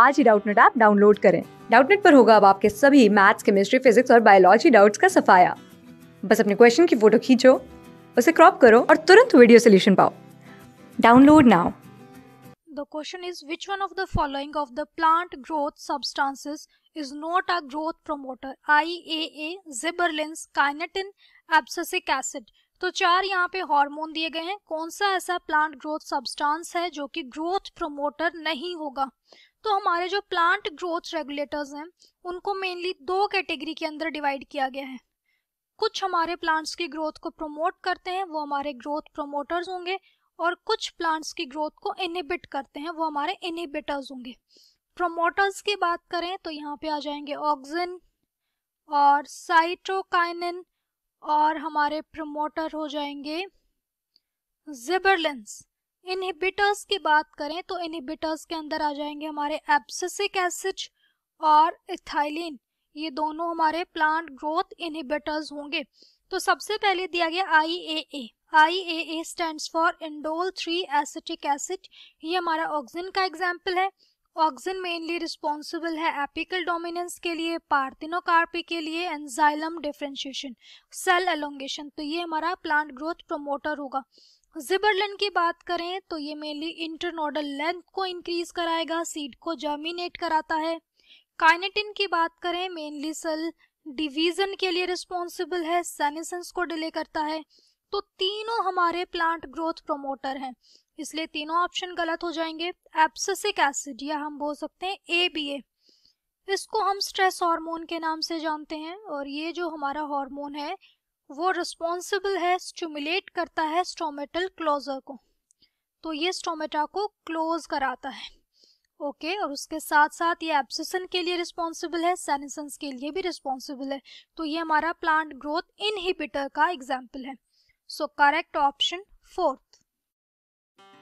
आज ही Doubtnut app download करें डाउटनेट पर होगा अब आपके सभी मैथ्स केमिस्ट्री फिजिक्स और बायोलॉजी डाउट्स का सफाया बस अपने क्वेश्चन की फोटो खींचो उसे क्रॉप करो और तुरंत वीडियो सोल्यूशन पाओ download now The question is which one of the following of the plant growth substances is not a growth promoter? IAA, Zeberlin's, Kinetin, Abscisic acid. तो चार यहाँ पे हार्मोन दिए गए हैं कौन सा ऐसा प्लांट ग्रोथ सब्सटेंस है जो कि ग्रोथ प्रोमोटर नहीं होगा तो हमारे जो प्लांट ग्रोथ रेगुलेटर्स हैं उनको मेनली दो कैटेगरी के अंदर डिवाइड किया गया है कुछ हमारे प्लांट्स की ग्रोथ को प्रमोट करते हैं वो हमारे ग्रोथ प्रोमोटर्स होंगे और कुछ प्लांट्स की ग्रोथ को इनिबिट करते हैं वो हमारे इनिबिटर्स होंगे प्रोमोटर्स की बात करें तो यहाँ पे आ जाएंगे ऑक्सिन और साइट्रोकाइनिन और हमारे प्रमोटर हो जाएंगे जिबरलेंस इनहिबिटर्स की बात करें तो इनहिबिटर्स के अंदर आ जाएंगे हमारे एप्सिसिक एसिड और इथाइलिन ये दोनों हमारे प्लांट ग्रोथ इनहिबिटर्स होंगे तो सबसे पहले दिया गया I A A I A A stand for indole three acetic acid ये हमारा ऑक्सीजन का एग्जाम्पल है ऑक्सिन मेनली रिस्पॉन्सिबल है एपिकल डोमिनेंस के लिए पार्थिनोकार्पी के लिए एंजाइलम डिफ्रेंशिएशन सेल एलोंगेशन तो ये हमारा प्लांट ग्रोथ प्रोमोटर होगा जिबरलिन की बात करें तो ये मेनली इंटरनोडल लेंथ को इंक्रीज कराएगा सीड को जर्मिनेट कराता है काइनेटिन की बात करें मेनली सेल डिवीजन के लिए रिस्पॉन्सिबल है सेनेसेंस को डिले करता है तो तीनों हमारे प्लांट ग्रोथ प्रोमोटर हैं इसलिए तीनों ऑप्शन गलत हो जाएंगे एप्सिक एसिड या हम बोल सकते हैं ए बी ए इसको हम स्ट्रेस हार्मोन के नाम से जानते हैं और ये जो हमारा हार्मोन है वो रिस्पॉन्सिबल है स्टूमुलेट करता है स्टोमेटल क्लोजर को तो ये स्टोमेटा को क्लोज कराता है ओके okay, और उसके साथ साथ ये एब्सिसन के लिए रिस्पॉन्सिबल है सैनिसंस के लिए भी रिस्पॉन्सिबल है तो ये हमारा प्लांट ग्रोथ इनहिबिटर का एग्जाम्पल है सो करेक्ट ऑप्शन फोर